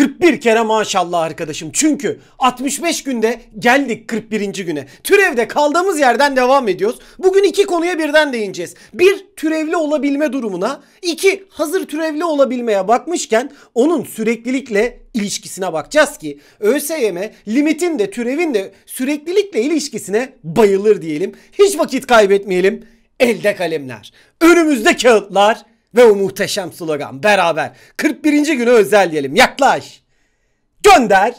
41 kere maşallah arkadaşım. Çünkü 65 günde geldik 41. güne. Türevde kaldığımız yerden devam ediyoruz. Bugün iki konuya birden değineceğiz. Bir, türevli olabilme durumuna. iki hazır türevli olabilmeye bakmışken onun süreklilikle ilişkisine bakacağız ki ÖSYM limitin de türevin de süreklilikle ilişkisine bayılır diyelim. Hiç vakit kaybetmeyelim. Elde kalemler, önümüzde kağıtlar, ve o muhteşem slogan beraber 41. günü özel diyelim yaklaş. Gönder.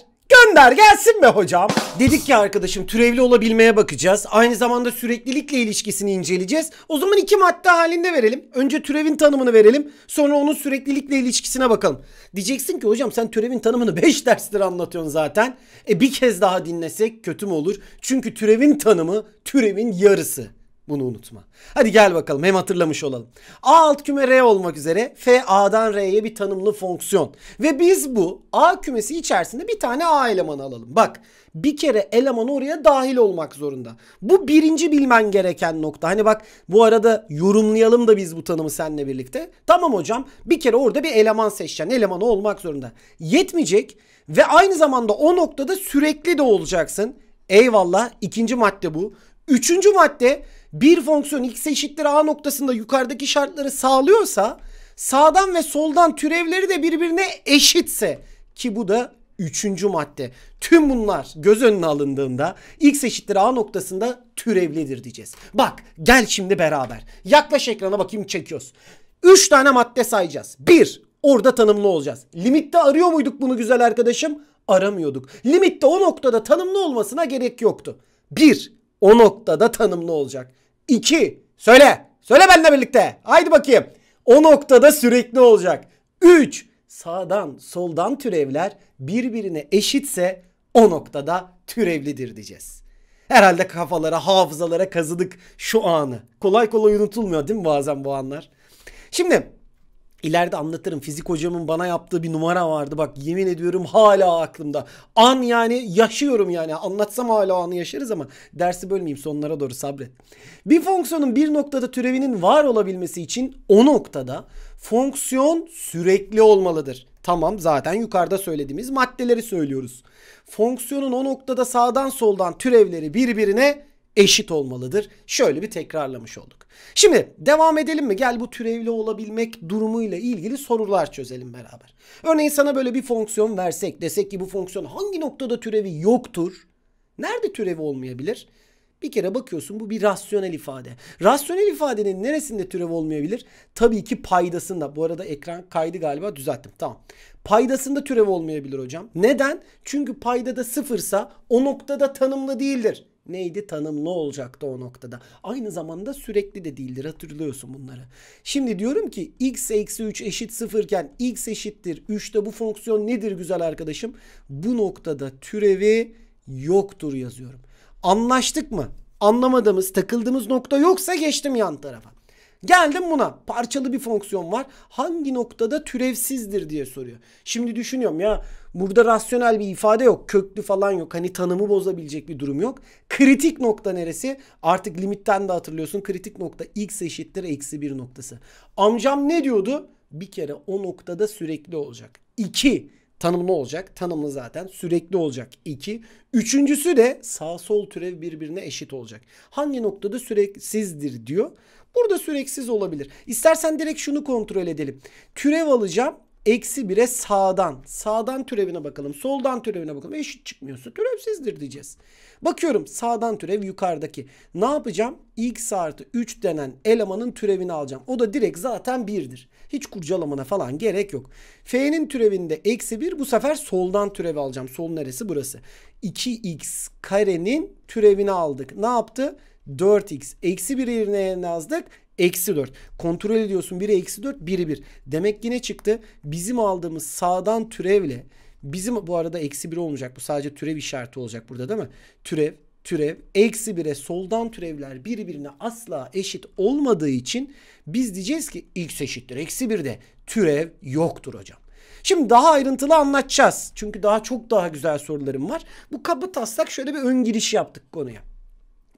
Gönder gelsin be hocam. Dedik ki arkadaşım türevli olabilmeye bakacağız. Aynı zamanda süreklilikle ilişkisini inceleyeceğiz. O zaman iki madde halinde verelim. Önce türevin tanımını verelim. Sonra onun süreklilikle ilişkisine bakalım. Diyeceksin ki hocam sen türevin tanımını 5 derstir anlatıyorsun zaten. E bir kez daha dinlesek kötü mü olur? Çünkü türevin tanımı türevin yarısı. Bunu unutma. Hadi gel bakalım hem hatırlamış olalım. A alt küme R olmak üzere F A'dan R'ye bir tanımlı fonksiyon. Ve biz bu A kümesi içerisinde bir tane A elemanı alalım. Bak bir kere eleman oraya dahil olmak zorunda. Bu birinci bilmen gereken nokta. Hani bak bu arada yorumlayalım da biz bu tanımı seninle birlikte. Tamam hocam bir kere orada bir eleman seçeceksin. Elemanı olmak zorunda. Yetmeyecek ve aynı zamanda o noktada sürekli de olacaksın. Eyvallah ikinci madde bu. Üçüncü madde bir fonksiyon x eşittir a noktasında yukarıdaki şartları sağlıyorsa sağdan ve soldan türevleri de birbirine eşitse ki bu da üçüncü madde. Tüm bunlar göz önüne alındığında x eşittir a noktasında türevlidir diyeceğiz. Bak gel şimdi beraber. Yaklaş ekrana bakayım çekiyoruz. Üç tane madde sayacağız. Bir orada tanımlı olacağız. Limitte arıyor muyduk bunu güzel arkadaşım? Aramıyorduk. Limitte o noktada tanımlı olmasına gerek yoktu. Bir o noktada tanımlı olacak. 2. Söyle. Söyle benimle birlikte. Haydi bakayım. O noktada sürekli olacak. 3. Sağdan soldan türevler birbirine eşitse o noktada türevlidir diyeceğiz. Herhalde kafalara, hafızalara kazıdık şu anı. Kolay kolay unutulmuyor değil mi bazen bu anlar? Şimdi İleride anlatırım. Fizik hocamın bana yaptığı bir numara vardı. Bak yemin ediyorum hala aklımda. An yani yaşıyorum yani. Anlatsam hala anı yaşarız ama dersi bölmeyeyim sonlara doğru sabret. Bir fonksiyonun bir noktada türevinin var olabilmesi için o noktada fonksiyon sürekli olmalıdır. Tamam zaten yukarıda söylediğimiz maddeleri söylüyoruz. Fonksiyonun o noktada sağdan soldan türevleri birbirine eşit olmalıdır. Şöyle bir tekrarlamış olduk. Şimdi devam edelim mi? Gel bu türevli olabilmek durumuyla ilgili sorular çözelim beraber. Örneğin sana böyle bir fonksiyon versek desek ki bu fonksiyon hangi noktada türevi yoktur? Nerede türevi olmayabilir? Bir kere bakıyorsun bu bir rasyonel ifade. Rasyonel ifadenin neresinde türev olmayabilir? Tabii ki paydasında. Bu arada ekran kaydı galiba düzelttim. Tamam. Paydasında türev olmayabilir hocam. Neden? Çünkü paydada sıfırsa o noktada tanımlı değildir neydi tanımlı olacaktı o noktada. Aynı zamanda sürekli de değildir hatırlıyorsun bunları. Şimdi diyorum ki x eksi 3 eşit 0 iken x eşittir 3'te bu fonksiyon nedir güzel arkadaşım? Bu noktada türevi yoktur yazıyorum. Anlaştık mı? Anlamadığımız takıldığımız nokta yoksa geçtim yan tarafa. Geldim buna. Parçalı bir fonksiyon var. Hangi noktada türevsizdir diye soruyor. Şimdi düşünüyorum ya burada rasyonel bir ifade yok. Köklü falan yok. Hani tanımı bozabilecek bir durum yok. Kritik nokta neresi? Artık limitten de hatırlıyorsun. Kritik nokta x eşittir eksi bir noktası. Amcam ne diyordu? Bir kere o noktada sürekli olacak. 2 tanımlı olacak. Tanımlı zaten sürekli olacak. 2. Üçüncüsü de sağ sol türev birbirine eşit olacak. Hangi noktada süreksizdir diyor. Burada süreksiz olabilir. İstersen direkt şunu kontrol edelim. Türev alacağım. Eksi 1'e sağdan. Sağdan türevine bakalım. Soldan türevine bakalım. Eşit çıkmıyorsa türevsizdir diyeceğiz. Bakıyorum sağdan türev yukarıdaki. Ne yapacağım? X artı 3 denen elemanın türevini alacağım. O da direkt zaten 1'dir. Hiç kurcalamana falan gerek yok. F'nin türevinde eksi 1 bu sefer soldan türevi alacağım. Sol neresi? Burası. 2x karenin türevini aldık. Ne yaptı? 4x eksi 1 yerine yazdık. Eksi 4. Kontrol ediyorsun. Biri eksi 4, biri 1. Demek yine çıktı? Bizim aldığımız sağdan türevle bizim bu arada eksi 1 olmayacak. Bu sadece türev işareti olacak burada değil mi? Türev, türev, eksi 1'e soldan türevler birbirine asla eşit olmadığı için biz diyeceğiz ki x eşittir. Eksi 1'de türev yoktur hocam. Şimdi daha ayrıntılı anlatacağız. Çünkü daha çok daha güzel sorularım var. Bu kapı taslak şöyle bir ön giriş yaptık konuya.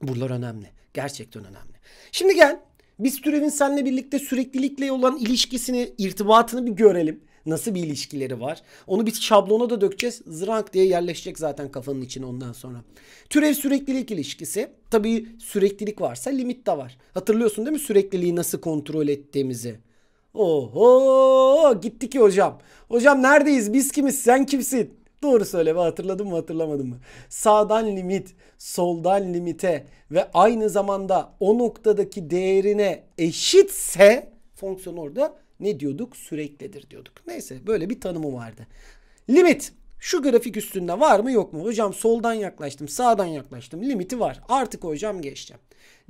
Buralar önemli. Gerçekten önemli. Şimdi gel biz türevin seninle birlikte süreklilikle olan ilişkisini, irtibatını bir görelim. Nasıl bir ilişkileri var? Onu bir şablona da dökeceğiz. Zrank diye yerleşecek zaten kafanın içine ondan sonra. Türev süreklilik ilişkisi. Tabii süreklilik varsa limit de var. Hatırlıyorsun değil mi sürekliliği nasıl kontrol ettiğimizi? Oho gitti ki hocam. Hocam neredeyiz biz kimiz sen kimsin? Doğru söyle be hatırladın mı hatırlamadın mı? Sağdan limit, soldan limite ve aynı zamanda o noktadaki değerine eşitse fonksiyon orada ne diyorduk? Süreklidir diyorduk. Neyse böyle bir tanımı vardı. Limit şu grafik üstünde var mı yok mu? Hocam soldan yaklaştım, sağdan yaklaştım. Limiti var. Artık hocam geçeceğim.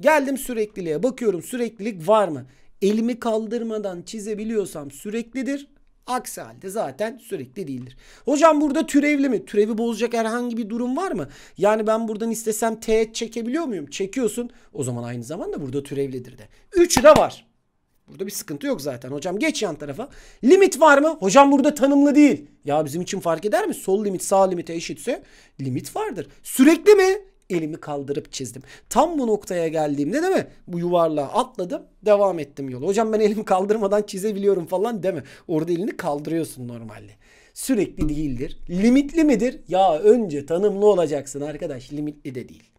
Geldim sürekliliğe bakıyorum süreklilik var mı? Elimi kaldırmadan çizebiliyorsam süreklidir. Aksi halde zaten sürekli değildir. Hocam burada türevli mi? Türevi bozacak herhangi bir durum var mı? Yani ben buradan istesem teğet çekebiliyor muyum? Çekiyorsun. O zaman aynı zamanda burada türevlidir de. Üçü de var. Burada bir sıkıntı yok zaten. Hocam geç yan tarafa. Limit var mı? Hocam burada tanımlı değil. Ya bizim için fark eder mi? Sol limit sağ limite eşitse limit vardır. Sürekli mi? elimi kaldırıp çizdim. Tam bu noktaya geldiğimde değil mi? Bu yuvarlığa atladım devam ettim yolu. Hocam ben elimi kaldırmadan çizebiliyorum falan değil mi? Orada elini kaldırıyorsun normalde. Sürekli değildir. Limitli midir? Ya önce tanımlı olacaksın arkadaş. Limitli de değil.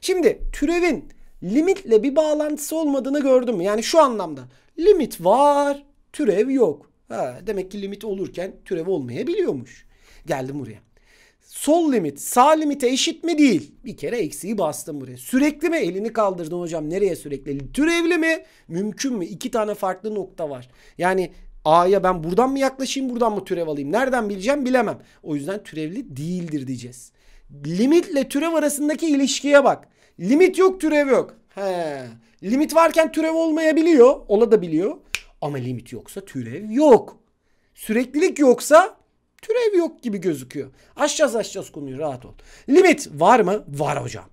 Şimdi türevin limitle bir bağlantısı olmadığını gördün mü? Yani şu anlamda limit var, türev yok. Ha, demek ki limit olurken türev olmayabiliyormuş. Geldim buraya. Sol limit sağ limite eşit mi değil. Bir kere eksiği bastım buraya. Sürekli mi elini kaldırdın hocam? Nereye sürekli? Türevli mi? Mümkün mü? İki tane farklı nokta var. Yani A'ya ben buradan mı yaklaşayım buradan mı türev alayım? Nereden bileceğim bilemem. O yüzden türevli değildir diyeceğiz. Limitle türev arasındaki ilişkiye bak. Limit yok türev yok. He. Limit varken türev olmayabiliyor. Ola da biliyor. Ama limit yoksa türev yok. Süreklilik yoksa Türev yok gibi gözüküyor. Aşacağız aşacağız konuyu rahat ol. Limit var mı? Var hocam.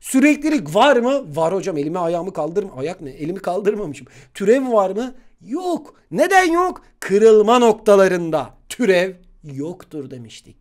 Süreklilik var mı? Var hocam. Elimi ayağımı kaldırma. Ayak ne? Elimi kaldırmamışım. Türev var mı? Yok. Neden yok? Kırılma noktalarında türev yoktur demiştik.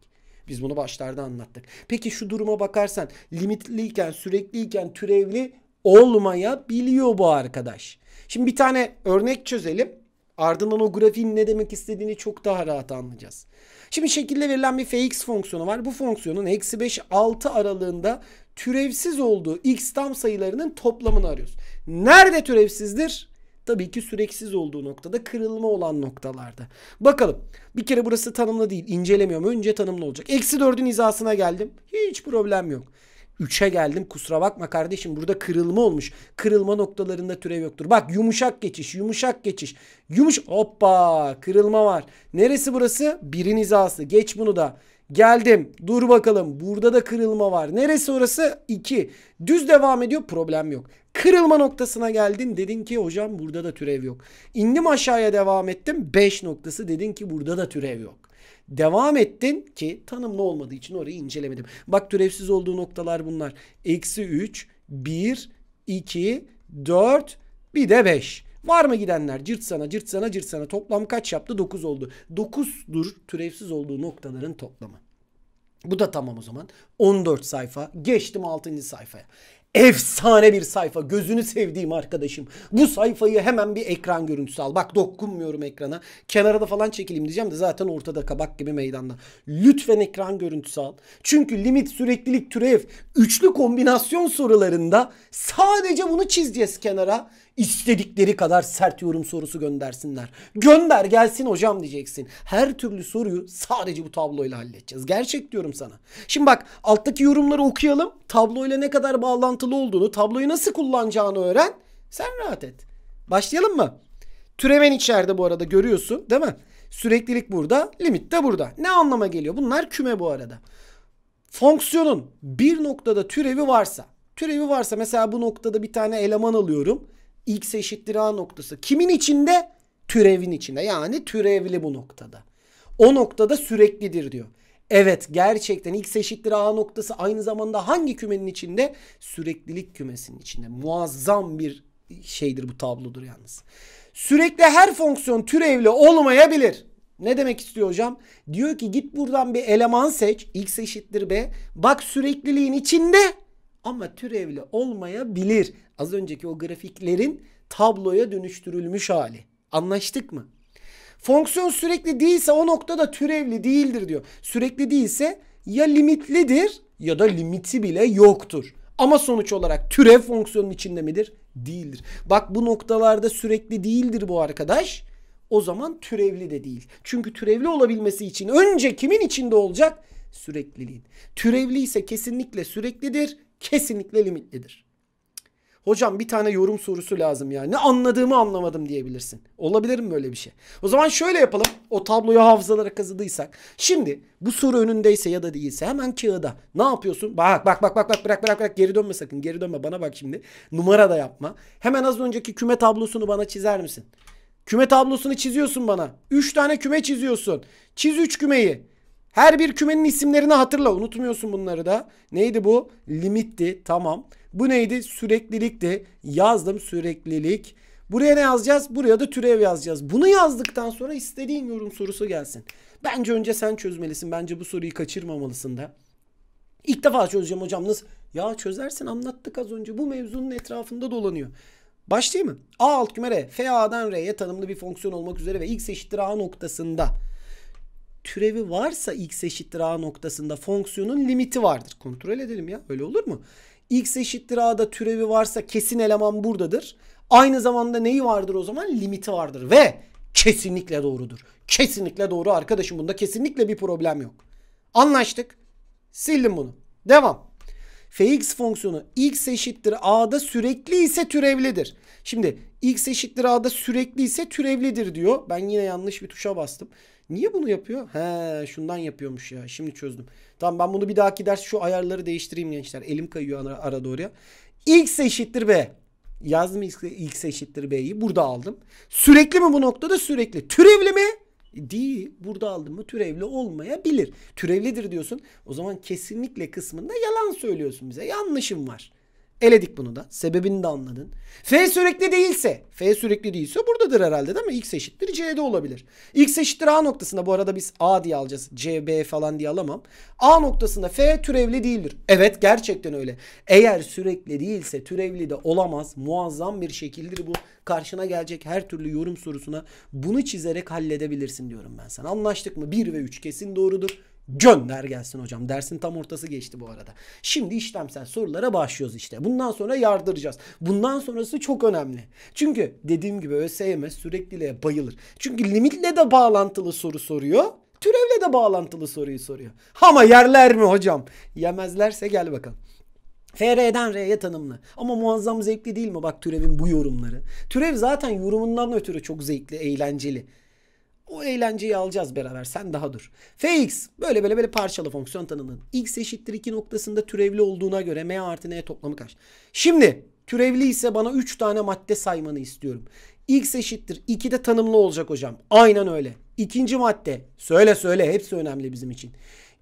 Biz bunu başlarda anlattık. Peki şu duruma bakarsan limitliyken, sürekliyken türevli olmayabiliyor bu arkadaş. Şimdi bir tane örnek çözelim. Ardından o grafiğin ne demek istediğini çok daha rahat anlayacağız. Şimdi şekilde verilen bir fx fonksiyonu var. Bu fonksiyonun eksi 5 6 aralığında türevsiz olduğu x tam sayılarının toplamını arıyoruz. Nerede türevsizdir? Tabii ki süreksiz olduğu noktada kırılma olan noktalarda. Bakalım. Bir kere burası tanımlı değil. İncelemiyorum. Önce tanımlı olacak. Eksi 4'ün izasına geldim. Hiç problem yok. 3'e geldim. Kusura bakma kardeşim burada kırılma olmuş. Kırılma noktalarında türev yoktur. Bak yumuşak geçiş, yumuşak geçiş. Yumuş hoppa kırılma var. Neresi burası? Birin hizası. Geç bunu da. Geldim. Dur bakalım. Burada da kırılma var. Neresi orası? 2. Düz devam ediyor. Problem yok. Kırılma noktasına geldin. Dedin ki hocam burada da türev yok. İndim aşağıya devam ettim. 5 noktası. Dedin ki burada da türev yok. Devam ettin ki tanımlı olmadığı için orayı incelemedim. Bak türevsiz olduğu noktalar bunlar. Eksi 3, 1, 2, 4 bir de 5. Var mı gidenler? Cırt sana, cırt sana, cırt sana. Toplam kaç yaptı? 9 oldu. 9'dur türevsiz olduğu noktaların toplamı. Bu da tamam o zaman. 14 sayfa. Geçtim 6. sayfaya. Efsane bir sayfa. Gözünü sevdiğim arkadaşım. Bu sayfayı hemen bir ekran görüntüsü al. Bak dokunmuyorum ekrana. Kenara da falan çekileyim diyeceğim de zaten ortada kabak gibi meydanda. Lütfen ekran görüntüsü al. Çünkü limit, süreklilik, türev, üçlü kombinasyon sorularında sadece bunu çizeceğiz kenara istedikleri kadar sert yorum sorusu göndersinler. Gönder gelsin hocam diyeceksin. Her türlü soruyu sadece bu tabloyla halledeceğiz. Gerçek diyorum sana. Şimdi bak alttaki yorumları okuyalım. Tabloyla ne kadar bağlantılı olduğunu, tabloyu nasıl kullanacağını öğren. Sen rahat et. Başlayalım mı? Türemen içeride bu arada görüyorsun değil mi? Süreklilik burada, limit de burada. Ne anlama geliyor? Bunlar küme bu arada. Fonksiyonun bir noktada türevi varsa, türevi varsa mesela bu noktada bir tane eleman alıyorum x eşittir a noktası. Kimin içinde? Türevin içinde. Yani türevli bu noktada. O noktada süreklidir diyor. Evet gerçekten x eşittir a noktası aynı zamanda hangi kümenin içinde? Süreklilik kümesinin içinde. Muazzam bir şeydir bu tablodur yalnız. Sürekli her fonksiyon türevli olmayabilir. Ne demek istiyor hocam? Diyor ki git buradan bir eleman seç. x eşittir b. Bak sürekliliğin içinde ama türevli olmayabilir. Az önceki o grafiklerin tabloya dönüştürülmüş hali. Anlaştık mı? Fonksiyon sürekli değilse o noktada türevli değildir diyor. Sürekli değilse ya limitlidir ya da limiti bile yoktur. Ama sonuç olarak türev fonksiyonun içinde midir? Değildir. Bak bu noktalarda sürekli değildir bu arkadaş. O zaman türevli de değil. Çünkü türevli olabilmesi için önce kimin içinde olacak? Sürekliliğin. Türevli ise kesinlikle süreklidir kesinlikle limitlidir. Hocam bir tane yorum sorusu lazım ya. Ne anladığımı anlamadım diyebilirsin. Olabilir mi böyle bir şey? O zaman şöyle yapalım. O tabloyu hafızalara kazıdıysak. Şimdi bu soru önündeyse ya da değilse hemen kağıda. Ne yapıyorsun? Bak bak bak bak bak bırak bırak bırak geri dönme sakın. Geri dönme bana bak şimdi. Numara da yapma. Hemen az önceki küme tablosunu bana çizer misin? Küme tablosunu çiziyorsun bana. 3 tane küme çiziyorsun. Çiz 3 kümeyi. Her bir kümenin isimlerini hatırla. Unutmuyorsun bunları da. Neydi bu? Limitti. Tamam. Bu neydi? Süreklilikti. Yazdım süreklilik. Buraya ne yazacağız? Buraya da türev yazacağız. Bunu yazdıktan sonra istediğin yorum sorusu gelsin. Bence önce sen çözmelisin. Bence bu soruyu kaçırmamalısın da. İlk defa çözeceğim hocam. Nasıl? Ya çözersin anlattık az önce. Bu mevzunun etrafında dolanıyor. Başlayayım mı? A alt küme R. F A'dan R'ye tanımlı bir fonksiyon olmak üzere ve x eşittir A noktasında türevi varsa x eşittir a noktasında fonksiyonun limiti vardır. Kontrol edelim ya öyle olur mu? x eşittir a'da türevi varsa kesin eleman buradadır. Aynı zamanda neyi vardır o zaman? Limiti vardır ve kesinlikle doğrudur. Kesinlikle doğru arkadaşım bunda kesinlikle bir problem yok. Anlaştık. Sildim bunu. Devam. Fx fonksiyonu x eşittir a'da sürekli ise türevlidir. Şimdi x eşittir a'da sürekli ise türevlidir diyor. Ben yine yanlış bir tuşa bastım. Niye bunu yapıyor? He şundan yapıyormuş ya. Şimdi çözdüm. Tamam ben bunu bir dahaki ders şu ayarları değiştireyim gençler. Elim kayıyor ara, ara doğruya. X eşittir B. Yazdım X, X eşittir B'yi. Burada aldım. Sürekli mi bu noktada? Sürekli. Türevli mi? Değil. Burada aldım mı türevli olmayabilir. Türevlidir diyorsun. O zaman kesinlikle kısmında yalan söylüyorsun bize. Yanlışım var. Eledik bunu da. Sebebini de anladın. F sürekli değilse. F sürekli değilse buradadır herhalde değil mi? X eşittir C'de olabilir. X eşittir A noktasında. Bu arada biz A diye alacağız. C, B falan diye alamam. A noktasında F türevli değildir. Evet gerçekten öyle. Eğer sürekli değilse türevli de olamaz. Muazzam bir şekildir bu. Karşına gelecek her türlü yorum sorusuna bunu çizerek halledebilirsin diyorum ben sana. Anlaştık mı? 1 ve 3 kesin doğrudur. Gönder gelsin hocam. Dersin tam ortası geçti bu arada. Şimdi işlemsel sorulara başlıyoruz işte. Bundan sonra yardıracağız. Bundan sonrası çok önemli. Çünkü dediğim gibi ÖSYM sürekliliğe bayılır. Çünkü limitle de bağlantılı soru soruyor. Türevle de bağlantılı soruyu soruyor. Ama yerler mi hocam? Yemezlerse gel bakalım. FR'den R'ye tanımlı. Ama muazzam zevkli değil mi bak Türev'in bu yorumları? Türev zaten yorumundan ötürü çok zevkli, eğlenceli. O eğlenceyi alacağız beraber. Sen daha dur. Fx böyle böyle böyle parçalı fonksiyon tanımın X eşittir 2 noktasında türevli olduğuna göre M artı N toplamı kaç? Şimdi türevli ise bana 3 tane madde saymanı istiyorum. X eşittir 2 de tanımlı olacak hocam. Aynen öyle. İkinci madde. Söyle söyle hepsi önemli bizim için.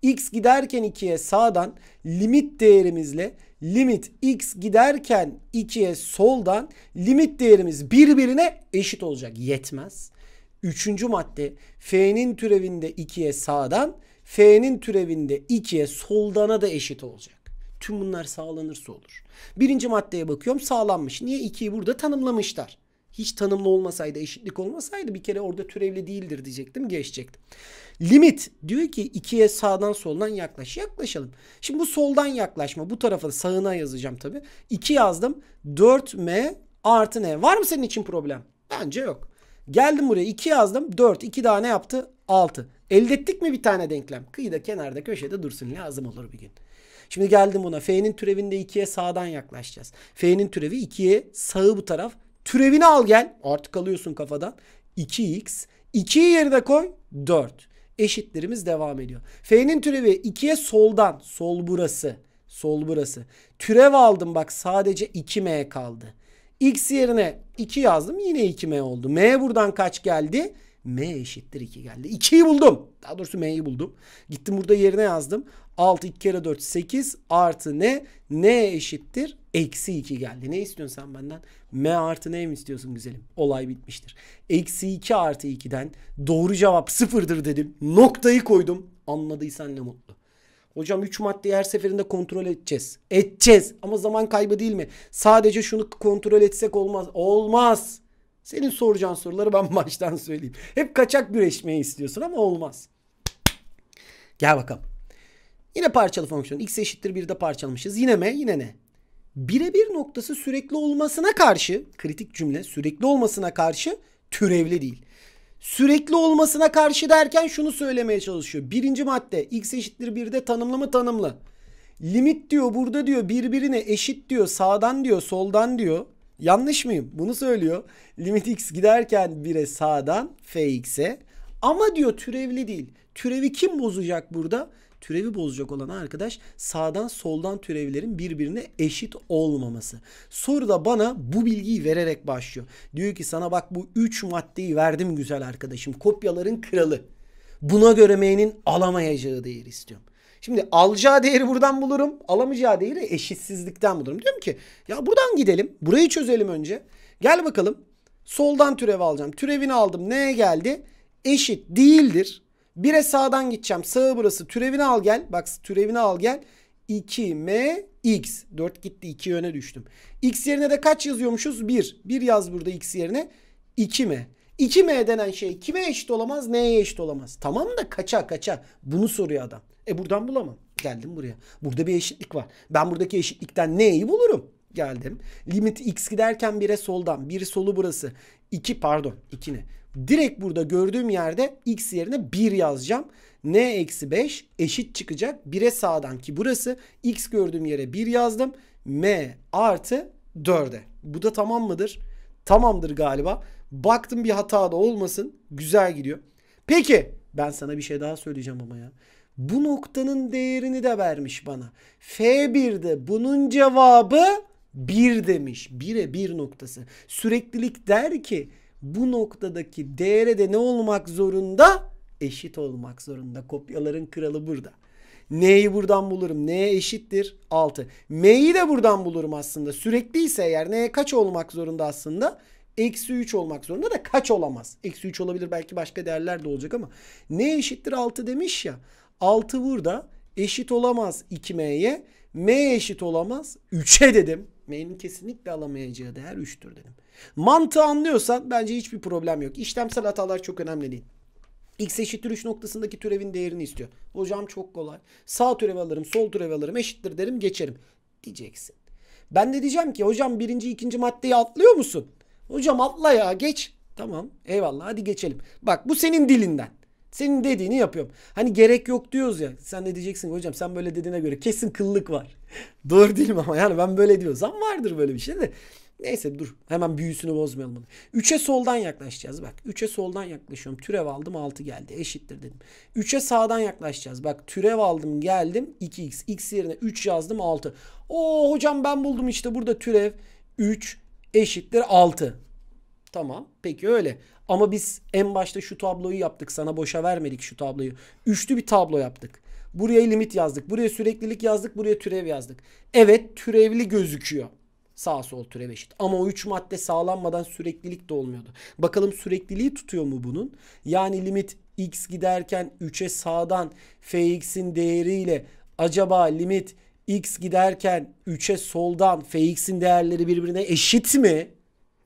X giderken 2'ye sağdan limit değerimizle limit x giderken 2'ye soldan limit değerimiz birbirine eşit olacak. Yetmez. Üçüncü madde F'nin türevinde 2'ye sağdan, F'nin türevinde 2'ye soldana da eşit olacak. Tüm bunlar sağlanırsa olur. Birinci maddeye bakıyorum sağlanmış. Niye 2'yi burada tanımlamışlar? Hiç tanımlı olmasaydı, eşitlik olmasaydı bir kere orada türevli değildir diyecektim, geçecektim. Limit diyor ki 2'ye sağdan soldan yaklaş. Yaklaşalım. Şimdi bu soldan yaklaşma. Bu tarafa sağına yazacağım tabii. 2 yazdım. 4m artı n. Var mı senin için problem? Bence yok. Geldim buraya 2 yazdım. 4. 2 daha ne yaptı? 6. Elde ettik mi bir tane denklem? Kıyıda kenarda köşede dursun lazım olur bir gün. Şimdi geldim buna. F'nin türevinde 2'ye sağdan yaklaşacağız. F'nin türevi 2'ye sağı bu taraf. Türevini al gel. Artık alıyorsun kafadan. 2x. 2'yi yerine koy. 4. Eşitlerimiz devam ediyor. F'nin türevi 2'ye soldan. Sol burası. Sol burası. Türev aldım bak sadece 2m kaldı. X yerine 2 yazdım yine 2M oldu. M buradan kaç geldi? M eşittir 2 geldi. 2'yi buldum. Daha doğrusu M'yi buldum. Gittim burada yerine yazdım. 6 2 kere 4 8 artı ne? N eşittir eksi 2 geldi. Ne istiyorsun sen benden? M artı ne mi istiyorsun güzelim? Olay bitmiştir. Eksi 2 artı 2'den doğru cevap sıfırdır dedim. Noktayı koydum. Anladıysan ne mutlu. Hocam 3 maddeyi her seferinde kontrol edeceğiz. Edeceğiz ama zaman kaybı değil mi? Sadece şunu kontrol etsek olmaz. Olmaz. Senin soracağın soruları ben baştan söyleyeyim. Hep kaçak güreşmeyi istiyorsun ama olmaz. Gel bakalım. Yine parçalı fonksiyon. X eşittir 1'de parçalmışız. Yine m yine ne? Birebir noktası sürekli olmasına karşı kritik cümle sürekli olmasına karşı türevli değil. Sürekli olmasına karşı derken şunu söylemeye çalışıyor. Birinci madde x eşittir 1'de tanımlı mı tanımlı. Limit diyor burada diyor birbirine eşit diyor sağdan diyor soldan diyor. Yanlış mıyım? Bunu söylüyor. Limit x giderken 1'e sağdan f fx'e. Ama diyor türevli değil. Türevi kim bozacak burada? Türevi bozacak olan arkadaş sağdan soldan türevlerin birbirine eşit olmaması. Soruda bana bu bilgiyi vererek başlıyor. Diyor ki sana bak bu 3 maddeyi verdim güzel arkadaşım. Kopyaların kralı. Buna göre M'nin alamayacağı değer istiyorum. Şimdi alacağı değeri buradan bulurum. Alamayacağı değeri eşitsizlikten bulurum. Diyorum ki ya buradan gidelim. Burayı çözelim önce. Gel bakalım. Soldan türev alacağım. Türevini aldım. Neye geldi? Eşit değildir. 1'e sağdan gideceğim. Sağı burası. Türevini al gel. Bak türevini al gel. 2m x. 4 gitti 2 yöne düştüm. X yerine de kaç yazıyormuşuz? 1. 1 yaz burada x yerine. 2m. 2m denen şey kime eşit olamaz? Neye eşit olamaz? Tamam da kaça kaça? Bunu soruyor adam. E buradan bulamam. Geldim buraya. Burada bir eşitlik var. Ben buradaki eşitlikten neyi bulurum? Geldim. Limit x giderken 1'e soldan. 1 solu burası. 2 pardon 2 ne? Direkt burada gördüğüm yerde x yerine 1 yazacağım. n eksi 5 eşit çıkacak 1'e sağdan ki burası x gördüğüm yere 1 yazdım. m artı 4'e. Bu da tamam mıdır? Tamamdır galiba. Baktım bir hata da olmasın. Güzel gidiyor. Peki ben sana bir şey daha söyleyeceğim ama ya. Bu noktanın değerini de vermiş bana. F1'de bunun cevabı 1 demiş. 1'e 1 noktası. Süreklilik der ki bu noktadaki değere de ne olmak zorunda? Eşit olmak zorunda. Kopyaların kralı burada. N'yi buradan bulurum. N eşittir 6. M'yi de buradan bulurum aslında. Sürekli ise eğer N kaç olmak zorunda aslında? Eksi 3 olmak zorunda da kaç olamaz? Eksi 3 olabilir belki başka değerler de olacak ama. N eşittir 6 demiş ya. 6 burada eşit olamaz 2M'ye. M eşit olamaz 3'e dedim. M'nin kesinlikle alamayacağı değer 3'tür dedim. Mantığı anlıyorsan bence hiçbir problem yok. İşlemsel hatalar çok önemli değil. X eşittir 3 noktasındaki türevin değerini istiyor. Hocam çok kolay. Sağ türevi alırım, sol türevi alırım, eşittir derim, geçerim. Diyeceksin. Ben de diyeceğim ki hocam birinci, ikinci maddeyi atlıyor musun? Hocam atla ya geç. Tamam eyvallah hadi geçelim. Bak bu senin dilinden. Senin dediğini yapıyorum. Hani gerek yok diyoruz ya. Sen ne diyeceksin hocam sen böyle dediğine göre kesin kıllık var. Doğru değil mi ama yani ben böyle diyorsam vardır böyle bir şey de. Neyse dur. Hemen büyüsünü bozmayalım. Onu. 3'e soldan yaklaşacağız. Bak 3'e soldan yaklaşıyorum. Türev aldım 6 geldi. Eşittir dedim. 3'e sağdan yaklaşacağız. Bak türev aldım geldim 2x. X yerine 3 yazdım 6. Oo hocam ben buldum işte burada türev 3 eşittir 6. Tamam peki öyle. Ama biz en başta şu tabloyu yaptık. Sana boşa vermedik şu tabloyu. Üçlü bir tablo yaptık. Buraya limit yazdık. Buraya süreklilik yazdık. Buraya türev yazdık. Evet türevli gözüküyor. Sağ sol türev eşit. Ama o 3 madde sağlanmadan süreklilik de olmuyordu. Bakalım sürekliliği tutuyor mu bunun? Yani limit x giderken 3'e sağdan fx'in değeriyle acaba limit x giderken 3'e soldan fx'in değerleri birbirine eşit mi?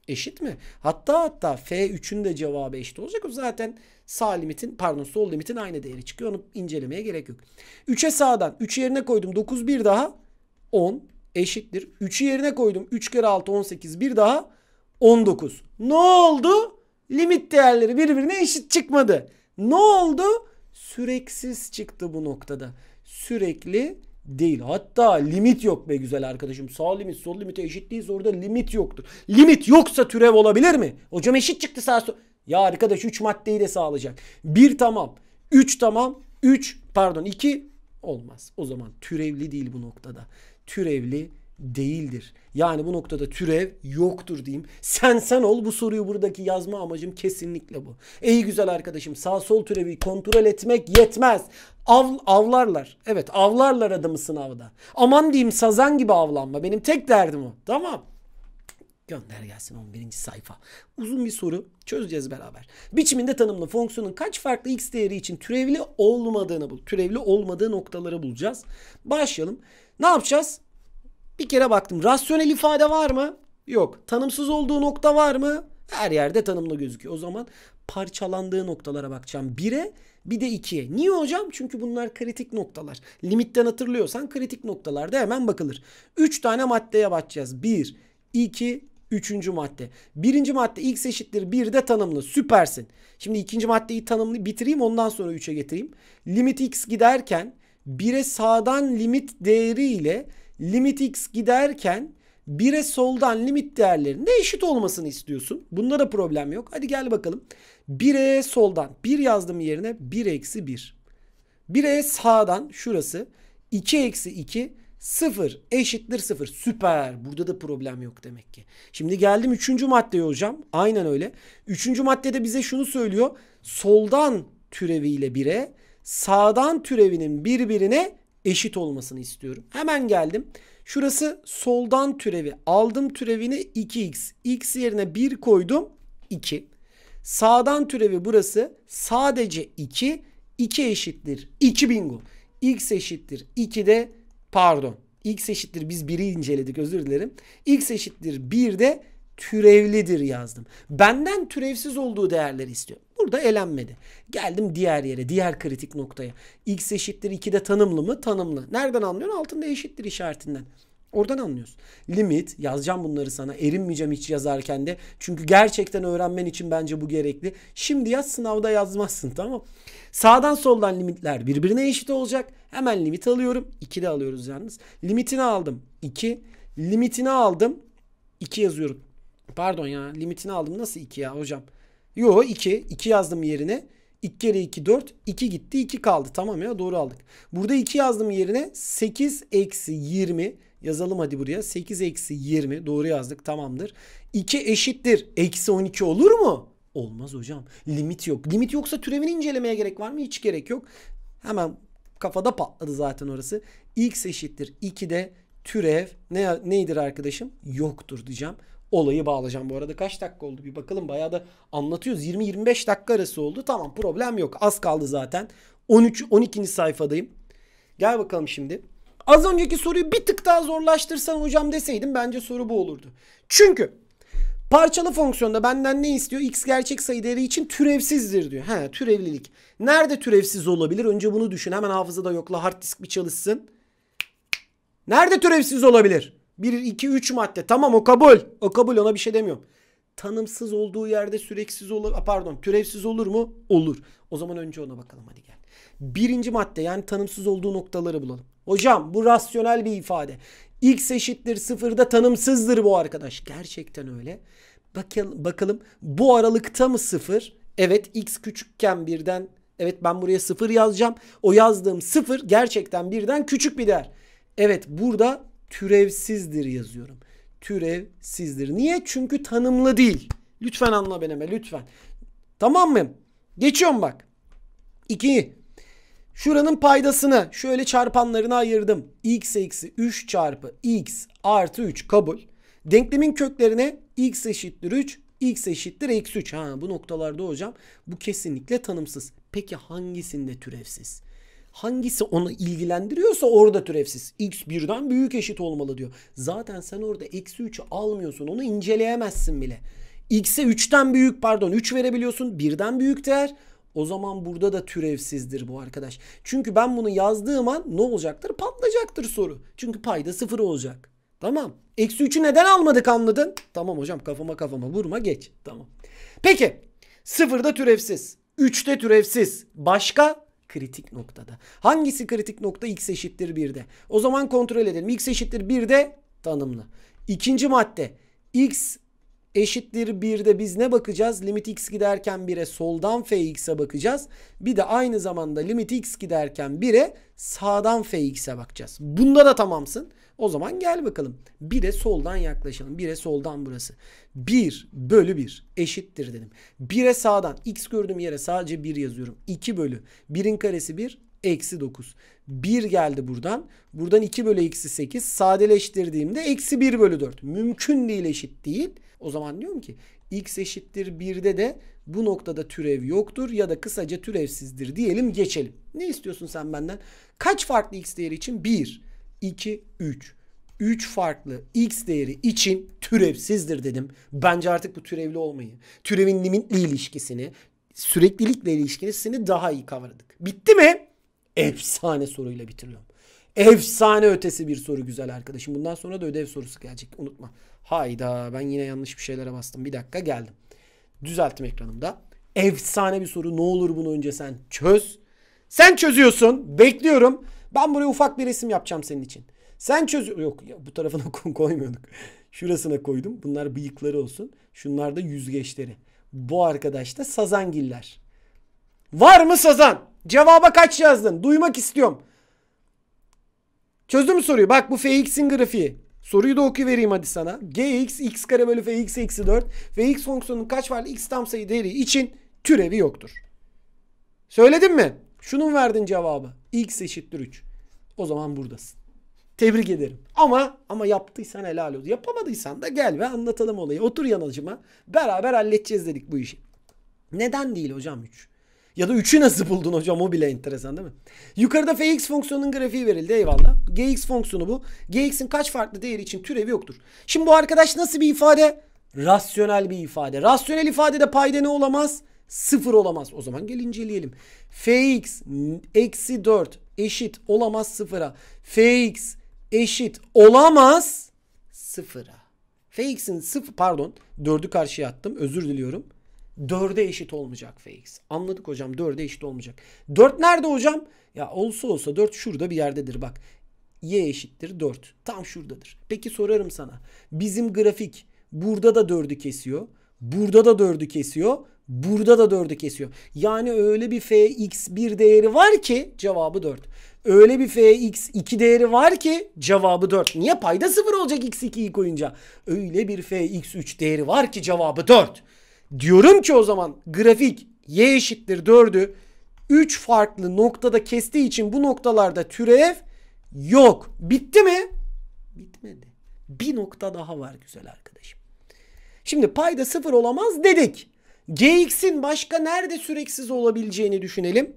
Eşit mi? Hatta hatta f3'ün de cevabı eşit olacak. O zaten sağ limitin pardon sol limitin aynı değeri çıkıyor. Onu incelemeye gerek yok. 3'e sağdan 3 yerine koydum. 9 bir daha 10 eşittir. 3'ü yerine koydum. 3 kere 6 18 bir daha 19. Ne oldu? Limit değerleri birbirine eşit çıkmadı. Ne oldu? Süreksiz çıktı bu noktada. Sürekli değil. Hatta limit yok be güzel arkadaşım. Sağ limit sol limit eşit değiliz. Orada limit yoktur. Limit yoksa türev olabilir mi? Hocam eşit çıktı sağ sol. Ya arkadaş 3 maddeyi de sağlayacak. 1 tamam. 3 tamam. 3 pardon 2 olmaz. O zaman türevli değil bu noktada türevli değildir. Yani bu noktada türev yoktur diyeyim. Sen sen ol bu soruyu buradaki yazma amacım kesinlikle bu. İyi güzel arkadaşım sağ sol türevi kontrol etmek yetmez. Av, avlarlar. Evet avlarlar adamı sınavda. Aman diyeyim sazan gibi avlanma. Benim tek derdim o. Tamam. Gönder gelsin 11. sayfa. Uzun bir soru çözeceğiz beraber. Biçiminde tanımlı fonksiyonun kaç farklı x değeri için türevli olmadığını bul. Türevli olmadığı noktaları bulacağız. Başlayalım. Ne yapacağız? Bir kere baktım. Rasyonel ifade var mı? Yok. Tanımsız olduğu nokta var mı? Her yerde tanımlı gözüküyor. O zaman parçalandığı noktalara bakacağım. 1'e bir de 2'ye. Niye hocam? Çünkü bunlar kritik noktalar. Limitten hatırlıyorsan kritik noktalarda hemen bakılır. 3 tane maddeye bakacağız. 1, 2, 3. madde. 1. madde x eşittir de tanımlı. Süpersin. Şimdi 2. maddeyi tanımlı bitireyim ondan sonra 3'e getireyim. Limit x giderken 1'e sağdan limit değeri ile limit x giderken 1'e soldan limit değerlerinde eşit olmasını istiyorsun. Bunda da problem yok. Hadi gel bakalım. 1'e soldan 1 yazdım yerine 1 eksi 1. 1'e sağdan şurası 2 eksi 2 0 eşittir 0. Süper. Burada da problem yok demek ki. Şimdi geldim 3. maddeye hocam. Aynen öyle. 3. maddede bize şunu söylüyor. Soldan türevi ile 1'e sağdan türevinin birbirine eşit olmasını istiyorum. Hemen geldim. Şurası soldan türevi. Aldım türevini 2x. x yerine 1 koydum 2. Sağdan türevi burası sadece 2. 2 eşittir 2 bingo. x eşittir 2 de pardon. x eşittir biz 1'i inceledik özür dilerim. x eşittir 1 de türevlidir yazdım. Benden türevsiz olduğu değerleri istiyorum. Burada elenmedi. Geldim diğer yere, diğer kritik noktaya. X eşittir 2'de tanımlı mı? Tanımlı. Nereden anlıyorsun? Altında eşittir işaretinden. Oradan anlıyorsun. Limit yazacağım bunları sana. Erinmeyeceğim hiç yazarken de. Çünkü gerçekten öğrenmen için bence bu gerekli. Şimdi yaz sınavda yazmazsın tamam. Sağdan soldan limitler birbirine eşit olacak. Hemen limit alıyorum. 2 de alıyoruz yalnız. Limitini aldım. 2. Limitini aldım. 2 yazıyorum. Pardon ya limitini aldım. Nasıl 2 ya hocam? Yo 2. 2 yazdım yerine. 2 kere 2 4. 2 gitti 2 kaldı. Tamam ya doğru aldık. Burada 2 yazdım yerine 8 eksi 20 yazalım hadi buraya. 8 eksi 20 doğru yazdık tamamdır. 2 eşittir. Eksi 12 olur mu? Olmaz hocam. Limit yok. Limit yoksa türevini incelemeye gerek var mı? Hiç gerek yok. Hemen kafada patladı zaten orası. X eşittir 2 de türev ne, neydir arkadaşım? Yoktur diyeceğim olayı bağlayacağım. Bu arada kaç dakika oldu bir bakalım bayağı da anlatıyoruz. 20-25 dakika arası oldu. Tamam problem yok. Az kaldı zaten. 13-12. sayfadayım. Gel bakalım şimdi. Az önceki soruyu bir tık daha zorlaştırsan hocam deseydim bence soru bu olurdu. Çünkü parçalı fonksiyonda benden ne istiyor? X gerçek sayı değeri için türevsizdir diyor. He türevlilik. Nerede türevsiz olabilir? Önce bunu düşün. Hemen hafızada yokla hard disk bir çalışsın. Nerede türevsiz olabilir? 1, 2, 3 madde. Tamam o kabul. O kabul ona bir şey demiyorum. Tanımsız olduğu yerde süreksiz olur. Pardon türevsiz olur mu? Olur. O zaman önce ona bakalım hadi gel. Birinci madde yani tanımsız olduğu noktaları bulalım. Hocam bu rasyonel bir ifade. X eşittir sıfırda tanımsızdır bu arkadaş. Gerçekten öyle. Bakalım, bakalım bu aralıkta mı sıfır? Evet x küçükken birden evet ben buraya sıfır yazacağım. O yazdığım sıfır gerçekten birden küçük bir değer. Evet burada türevsizdir yazıyorum. Türevsizdir. Niye? Çünkü tanımlı değil. Lütfen anla benime lütfen. Tamam mı? Geçiyorum bak. 2. Şuranın paydasını şöyle çarpanlarına ayırdım. x eksi 3 çarpı x artı 3 kabul. Denklemin köklerine x eşittir 3, x eşittir eksi 3. Ha, bu noktalarda hocam bu kesinlikle tanımsız. Peki hangisinde türevsiz? Hangisi onu ilgilendiriyorsa orada türevsiz. X birden büyük eşit olmalı diyor. Zaten sen orada eksi 3'ü almıyorsun. Onu inceleyemezsin bile. X'e 3'ten büyük pardon 3 verebiliyorsun. Birden büyük değer. O zaman burada da türevsizdir bu arkadaş. Çünkü ben bunu yazdığım an ne olacaktır? Patlayacaktır soru. Çünkü payda sıfır olacak. Tamam. Eksi 3'ü neden almadık anladın? Tamam hocam kafama kafama vurma geç. Tamam. Peki. Sıfırda türevsiz. Üçte türevsiz. Başka? kritik noktada. Hangisi kritik nokta? X eşittir 1'de. O zaman kontrol edelim. X eşittir 1'de tanımlı. İkinci madde. X eşittir 1'de biz ne bakacağız? Limit x giderken 1'e soldan fx'e bakacağız. Bir de aynı zamanda limit x giderken 1'e sağdan fx'e bakacağız. Bunda da tamamsın. O zaman gel bakalım. 1'e soldan yaklaşalım. 1'e soldan burası. 1 bölü 1 eşittir dedim. 1'e sağdan x gördüğüm yere sadece 1 yazıyorum. 2 bölü 1'in karesi 1 Eksi 9. 1 geldi buradan. Buradan 2 bölü eksi 8. Sadeleştirdiğimde eksi 1 bölü 4. Mümkün değil eşit değil. O zaman diyorum ki x eşittir 1'de de bu noktada türev yoktur ya da kısaca türevsizdir diyelim geçelim. Ne istiyorsun sen benden? Kaç farklı x değeri için? 1, 2, 3. 3 farklı x değeri için türevsizdir dedim. Bence artık bu türevli olmayı, türevin limitli ilişkisini, süreklilikle ilişkisini daha iyi kavradık. Bitti mi? Efsane soruyla bitiriyorum. Efsane ötesi bir soru güzel arkadaşım. Bundan sonra da ödev sorusu gelecek unutma. Hayda ben yine yanlış bir şeylere bastım. Bir dakika geldim. Düzelttim ekranımda. Efsane bir soru. Ne olur bunu önce sen çöz. Sen çözüyorsun. Bekliyorum. Ben buraya ufak bir resim yapacağım senin için. Sen çöz... Yok ya, bu tarafına koymuyorduk. Şurasına koydum. Bunlar bıyıkları olsun. Şunlar da yüzgeçleri. Bu arkadaş da sazangiller. Var mı Sazan? Cevaba kaç yazdın? Duymak istiyorum. Çözdün mü soruyu? Bak bu fx'in grafiği. Soruyu da okuvereyim hadi sana. gx x kare bölü fx eksi 4 ve x fonksiyonunun kaç farklı x tam sayı değeri için türevi yoktur. Söyledim mi? Şunun verdin cevabı. x eşittir 3. O zaman buradasın. Tebrik ederim. Ama ama yaptıysan helal olsun. Yapamadıysan da gel ve anlatalım olayı. Otur yanacıma. Beraber halledeceğiz dedik bu işi. Neden değil hocam 3? Ya da 3'ü nasıl buldun hocam o bile enteresan değil mi? Yukarıda fx fonksiyonunun grafiği verildi eyvallah. gx fonksiyonu bu. gx'in kaç farklı değeri için türevi yoktur. Şimdi bu arkadaş nasıl bir ifade? Rasyonel bir ifade. Rasyonel ifadede payda ne olamaz? Sıfır olamaz. O zaman gel inceleyelim. fx eksi 4 eşit olamaz sıfıra. fx eşit olamaz sıfıra. fx'in sıfır pardon 4'ü karşıya attım özür diliyorum. 4'e eşit olmayacak Fx. Anladık hocam 4'e eşit olmayacak. 4 nerede hocam? Ya olsa olsa 4 şurada bir yerdedir bak. Y eşittir 4. Tam şuradadır. Peki sorarım sana. Bizim grafik burada da 4'ü kesiyor. Burada da 4'ü kesiyor. Burada da 4'ü kesiyor. Yani öyle bir fx1 değeri var ki cevabı 4. Öyle bir fx2 değeri var ki cevabı 4. Niye payda 0 olacak x2'yi koyunca? Öyle bir fx3 değeri var ki cevabı 4. Diyorum ki o zaman grafik y eşittir 4'ü 3 farklı noktada kestiği için bu noktalarda türev yok. Bitti mi? Bitmedi. Bir nokta daha var güzel arkadaşım. Şimdi payda 0 olamaz dedik. Gx'in başka nerede süreksiz olabileceğini düşünelim.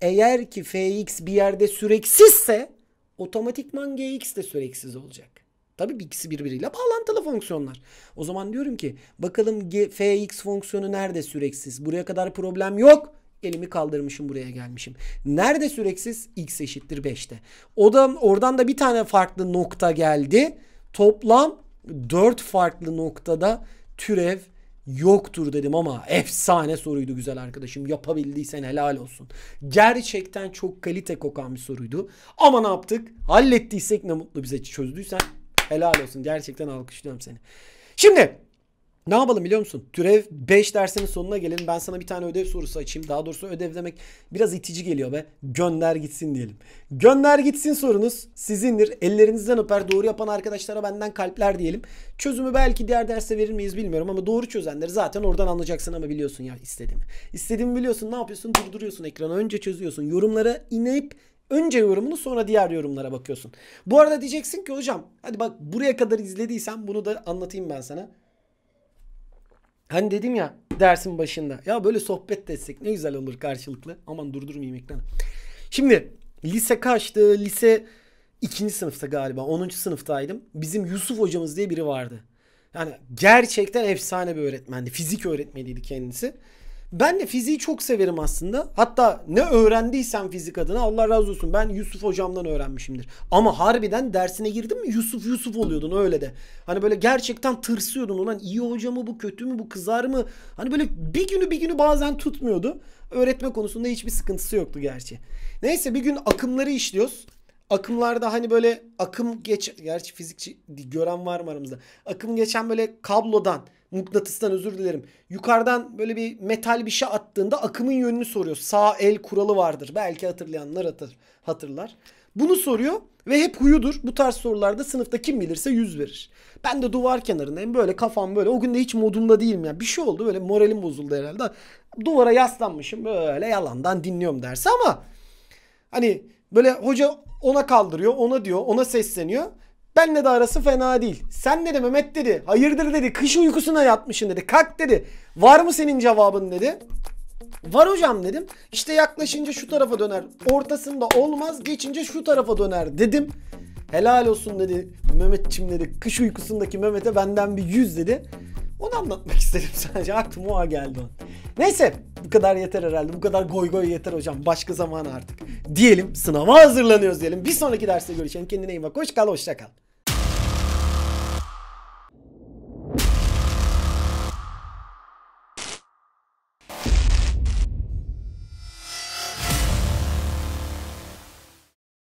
Eğer ki fx bir yerde süreksizse otomatikman gx de süreksiz olacak. Tabii ikisi birbiriyle bağlantılı fonksiyonlar. O zaman diyorum ki bakalım fx fonksiyonu nerede süreksiz? Buraya kadar problem yok. Elimi kaldırmışım buraya gelmişim. Nerede süreksiz? x eşittir 5'te. O da oradan da bir tane farklı nokta geldi. Toplam 4 farklı noktada türev yoktur dedim ama efsane soruydu güzel arkadaşım. Yapabildiysen helal olsun. Gerçekten çok kalite kokan bir soruydu. Ama ne yaptık? Hallettiysek ne mutlu bize çözdüysen Helal olsun. Gerçekten alkışlıyorum seni. Şimdi ne yapalım biliyor musun? Türev 5 dersinin sonuna gelelim. Ben sana bir tane ödev sorusu açayım. Daha doğrusu ödev demek biraz itici geliyor be. Gönder gitsin diyelim. Gönder gitsin sorunuz sizindir. Ellerinizden öper. Doğru yapan arkadaşlara benden kalpler diyelim. Çözümü belki diğer derse verir miyiz bilmiyorum ama doğru çözenleri zaten oradan anlayacaksın ama biliyorsun ya istediğimi. İstediğimi biliyorsun. Ne yapıyorsun? Durduruyorsun ekranı. Önce çözüyorsun. Yorumlara inip Önce yorumunu sonra diğer yorumlara bakıyorsun. Bu arada diyeceksin ki hocam hadi bak buraya kadar izlediysen bunu da anlatayım ben sana. Hani dedim ya dersin başında. Ya böyle sohbet etsek ne güzel olur karşılıklı. Aman durdurmayayım ekranı. Şimdi lise kaçtı? Lise ikinci sınıfta galiba. 10. sınıftaydım. Bizim Yusuf hocamız diye biri vardı. Yani gerçekten efsane bir öğretmendi. Fizik öğretmeniydi kendisi. Ben de fiziği çok severim aslında. Hatta ne öğrendiysen fizik adına Allah razı olsun ben Yusuf hocamdan öğrenmişimdir. Ama harbiden dersine girdim mi Yusuf Yusuf oluyordun öyle de. Hani böyle gerçekten tırsıyordun ulan iyi hoca mı bu kötü mü bu kızar mı? Hani böyle bir günü bir günü bazen tutmuyordu. Öğretme konusunda hiçbir sıkıntısı yoktu gerçi. Neyse bir gün akımları işliyoruz akımlarda hani böyle akım geç gerçi fizikçi gören var mı aramızda? Akım geçen böyle kablodan mıknatıstan özür dilerim. Yukarıdan böyle bir metal bir şey attığında akımın yönünü soruyor. Sağ el kuralı vardır. Belki hatırlayanlar hatır, hatırlar. Bunu soruyor ve hep huyudur. Bu tarz sorularda sınıfta kim bilirse yüz verir. Ben de duvar kenarındayım böyle kafam böyle. O gün de hiç modumda değilim ya. Bir şey oldu böyle moralim bozuldu herhalde. Duvara yaslanmışım böyle yalandan dinliyorum dersi ama hani böyle hoca ona kaldırıyor ona diyor ona sesleniyor. Benle de arası fena değil. Sen dedi Mehmet dedi. Hayırdır dedi. Kış uykusuna yatmışsın dedi. Kalk dedi. Var mı senin cevabın dedi. Var hocam dedim. İşte yaklaşınca şu tarafa döner. Ortasında olmaz. Geçince şu tarafa döner dedim. Helal olsun dedi. Mehmetçim dedi. Kış uykusundaki Mehmet'e benden bir yüz dedi. Onu anlatmak istedim sadece. Aklıma o geldi on. Neyse bu kadar yeter herhalde. Bu kadar goy goy yeter hocam. Başka zaman artık. Diyelim sınava hazırlanıyoruz diyelim. Bir sonraki derste görüşelim. Kendine iyi bak. Hoş kal, hoşça kal.